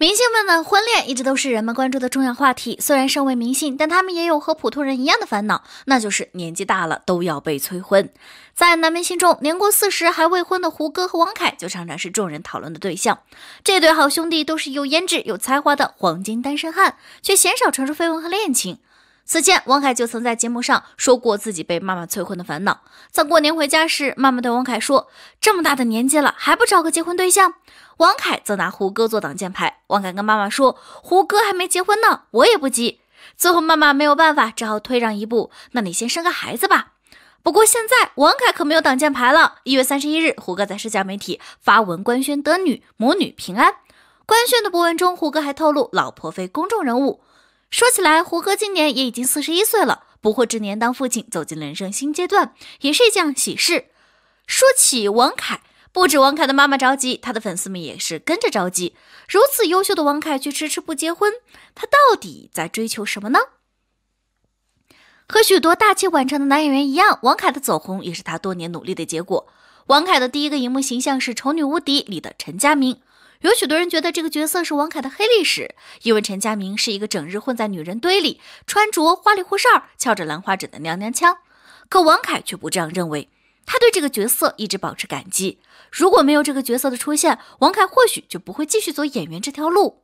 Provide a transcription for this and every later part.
明星们的婚恋一直都是人们关注的重要话题。虽然身为明星，但他们也有和普通人一样的烦恼，那就是年纪大了都要被催婚。在男明星中，年过四十还未婚的胡歌和王凯就常常是众人讨论的对象。这对好兄弟都是有颜值、有才华的黄金单身汉，却鲜少传出绯闻和恋情。此前，王凯就曾在节目上说过自己被妈妈催婚的烦恼。在过年回家时，妈妈对王凯说：“这么大的年纪了，还不找个结婚对象？”王凯则拿胡歌做挡箭牌。王凯跟妈妈说：“胡歌还没结婚呢，我也不急。”最后妈妈没有办法，只好退让一步：“那你先生个孩子吧。”不过现在王凯可没有挡箭牌了。一月三十一日，胡歌在社交媒体发文官宣得女母女平安。官宣的博文中，胡歌还透露老婆非公众人物。说起来，胡歌今年也已经四十一岁了，不惑之年当父亲，走进人生新阶段，也是一件喜事。说起王凯。不止王凯的妈妈着急，他的粉丝们也是跟着着急。如此优秀的王凯却迟迟不结婚，他到底在追求什么呢？和许多大器晚成的男演员一样，王凯的走红也是他多年努力的结果。王凯的第一个荧幕形象是《丑女无敌》里的陈佳明，有许多人觉得这个角色是王凯的黑历史，因为陈佳明是一个整日混在女人堆里、穿着花里胡哨、翘着兰花指的娘娘腔。可王凯却不这样认为。他对这个角色一直保持感激，如果没有这个角色的出现，王凯或许就不会继续走演员这条路。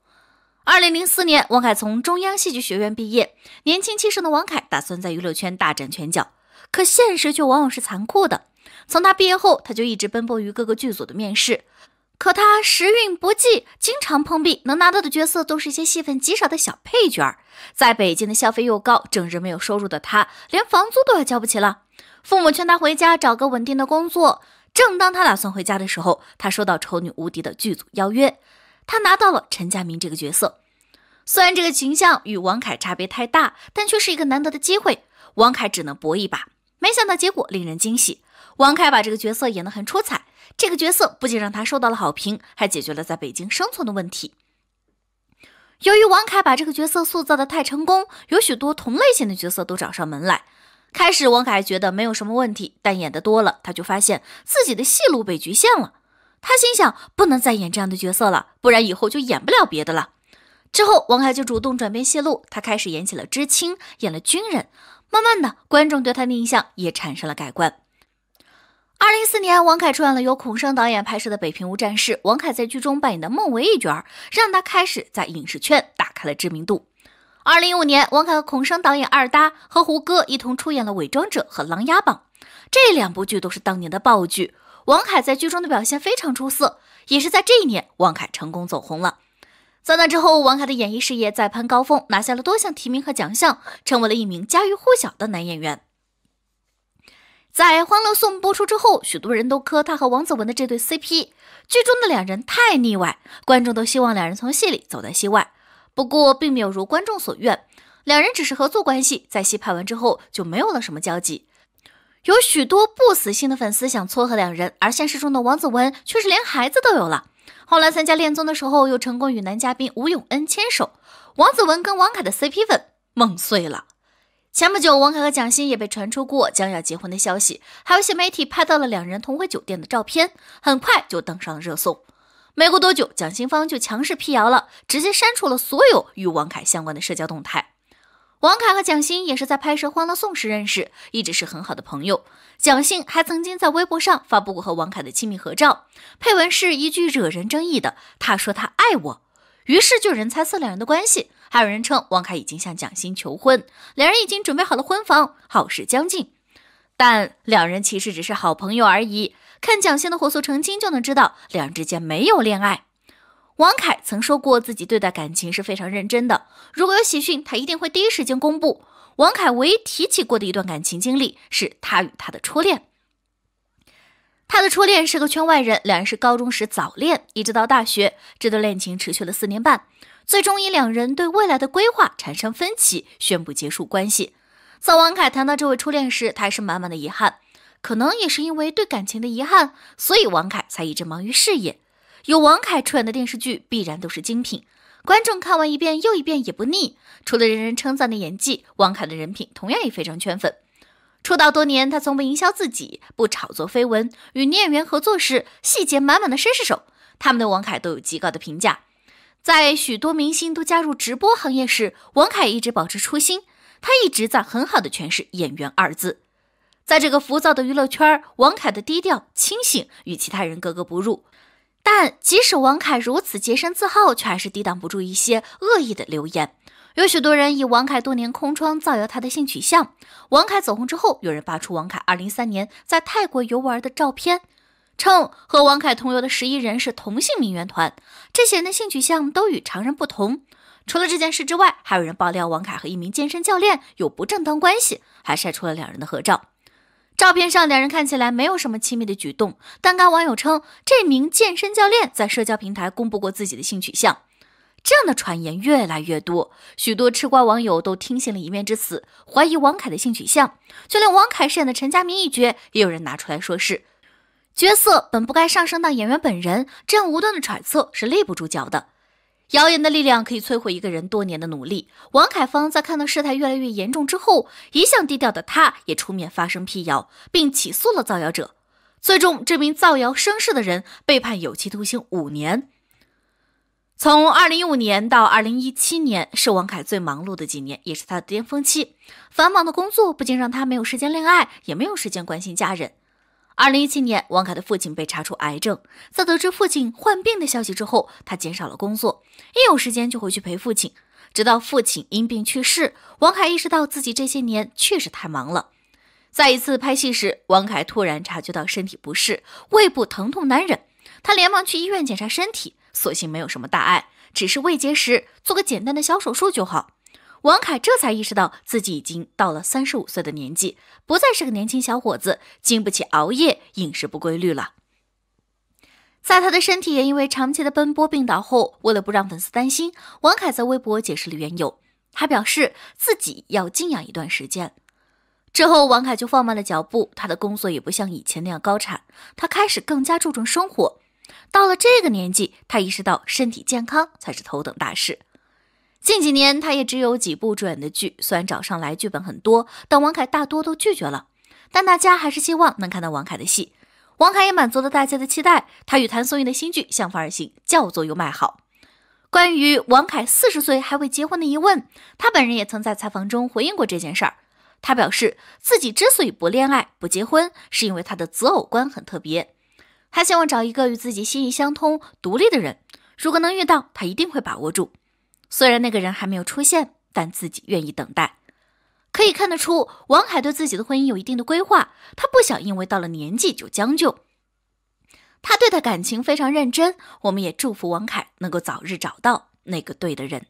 二零零四年，王凯从中央戏剧学院毕业，年轻气盛的王凯打算在娱乐圈大展拳脚，可现实却往往是残酷的。从他毕业后，他就一直奔波于各个剧组的面试，可他时运不济，经常碰壁，能拿到的角色都是一些戏份极少的小配角。在北京的消费又高，整日没有收入的他，连房租都要交不起了。父母劝他回家找个稳定的工作。正当他打算回家的时候，他收到丑女无敌的剧组邀约，他拿到了陈家明这个角色。虽然这个形象与王凯差别太大，但却是一个难得的机会。王凯只能搏一把。没想到结果令人惊喜，王凯把这个角色演得很出彩。这个角色不仅让他受到了好评，还解决了在北京生存的问题。由于王凯把这个角色塑造的太成功，有许多同类型的角色都找上门来。开始，王凯觉得没有什么问题，但演的多了，他就发现自己的戏路被局限了。他心想，不能再演这样的角色了，不然以后就演不了别的了。之后，王凯就主动转变戏路，他开始演起了知青，演了军人。慢慢的，观众对他的印象也产生了改观。二零一四年，王凯出演了由孔笙导演拍摄的《北平无战事》，王凯在剧中扮演的孟维一角，让他开始在影视圈打开了知名度。二零一五年，王凯和孔笙导演二搭，和胡歌一同出演了《伪装者》和《琅琊榜》，这两部剧都是当年的爆剧。王凯在剧中的表现非常出色，也是在这一年，王凯成功走红了。在那之后，王凯的演艺事业再攀高峰，拿下了多项提名和奖项，成为了一名家喻户晓的男演员。在《欢乐颂》播出之后，许多人都磕他和王子文的这对 CP，剧中的两人太腻歪，观众都希望两人从戏里走到戏外。不过并没有如观众所愿，两人只是合作关系，在戏拍完之后就没有了什么交集。有许多不死心的粉丝想撮合两人，而现实中的王子文却是连孩子都有了。后来参加《恋综》的时候，又成功与男嘉宾吴永恩牵手，王子文跟王凯的 CP 粉梦碎了。前不久，王凯和蒋欣也被传出过将要结婚的消息，还有一些媒体拍到了两人同回酒店的照片，很快就登上了热搜。没过多久，蒋欣芳就强势辟谣了，直接删除了所有与王凯相关的社交动态。王凯和蒋欣也是在拍摄《欢乐颂》时认识，一直是很好的朋友。蒋欣还曾经在微博上发布过和王凯的亲密合照，配文是一句惹人争议的：“他说他爱我。”于是就有人猜测两人的关系，还有人称王凯已经向蒋欣求婚，两人已经准备好了婚房，好事将近。但两人其实只是好朋友而已。看蒋欣的火速澄清就能知道两人之间没有恋爱。王凯曾说过自己对待感情是非常认真的，如果有喜讯，他一定会第一时间公布。王凯唯一提起过的一段感情经历是他与他的初恋，他的初恋是个圈外人，两人是高中时早恋，一直到大学，这段恋情持续了四年半，最终以两人对未来的规划产生分歧宣布结束关系。在王凯谈到这位初恋时，他还是满满的遗憾。可能也是因为对感情的遗憾，所以王凯才一直忙于事业。有王凯出演的电视剧必然都是精品，观众看完一遍又一遍也不腻。除了人人称赞的演技，王凯的人品同样也非常圈粉。出道多年，他从不营销自己，不炒作绯闻。与女演员合作时，细节满满的绅士手，他们对王凯都有极高的评价。在许多明星都加入直播行业时，王凯一直保持初心，他一直在很好的诠释演员二字。在这个浮躁的娱乐圈，王凯的低调清醒与其他人格格不入。但即使王凯如此洁身自好，却还是抵挡不住一些恶意的留言。有许多人以王凯多年空窗造谣他的性取向。王凯走红之后，有人扒出王凯二零一三年在泰国游玩的照片，称和王凯同游的十一人是同性名媛团，这些人的性取向都与常人不同。除了这件事之外，还有人爆料王凯和一名健身教练有不正当关系，还晒出了两人的合照。照片上两人看起来没有什么亲密的举动，但该网友称这名健身教练在社交平台公布过自己的性取向，这样的传言越来越多，许多吃瓜网友都听信了一面之词，怀疑王凯的性取向，就连王凯饰演的陈佳明一角，也有人拿出来说事，角色本不该上升到演员本人，这样无端的揣测是立不住脚的。谣言的力量可以摧毁一个人多年的努力。王凯芳在看到事态越来越严重之后，一向低调的他也出面发声辟谣，并起诉了造谣者。最终，这名造谣生事的人被判有期徒刑五年。从2015年到2017年，是王凯最忙碌的几年，也是他的巅峰期。繁忙的工作不仅让他没有时间恋爱，也没有时间关心家人。2017年，王凯的父亲被查出癌症，在得知父亲患病的消息之后，他减少了工作。一有时间就回去陪父亲，直到父亲因病去世。王凯意识到自己这些年确实太忙了。在一次拍戏时，王凯突然察觉到身体不适，胃部疼痛难忍，他连忙去医院检查身体，所幸没有什么大碍，只是胃结石，做个简单的小手术就好。王凯这才意识到自己已经到了三十五岁的年纪，不再是个年轻小伙子，经不起熬夜、饮食不规律了。在他的身体也因为长期的奔波病倒后，为了不让粉丝担心，王凯在微博解释了缘由，他表示自己要静养一段时间。之后，王凯就放慢了脚步，他的工作也不像以前那样高产，他开始更加注重生活。到了这个年纪，他意识到身体健康才是头等大事。近几年，他也只有几部主演的剧，虽然找上来剧本很多，但王凯大多都拒绝了。但大家还是希望能看到王凯的戏。王凯也满足了大家的期待，他与谭松韵的新剧《向风而行》叫做又卖好。关于王凯四十岁还未结婚的疑问，他本人也曾在采访中回应过这件事儿。他表示自己之所以不恋爱、不结婚，是因为他的择偶观很特别。他希望找一个与自己心意相通、独立的人，如果能遇到，他一定会把握住。虽然那个人还没有出现，但自己愿意等待。可以看得出，王凯对自己的婚姻有一定的规划，他不想因为到了年纪就将就。他对待感情非常认真，我们也祝福王凯能够早日找到那个对的人。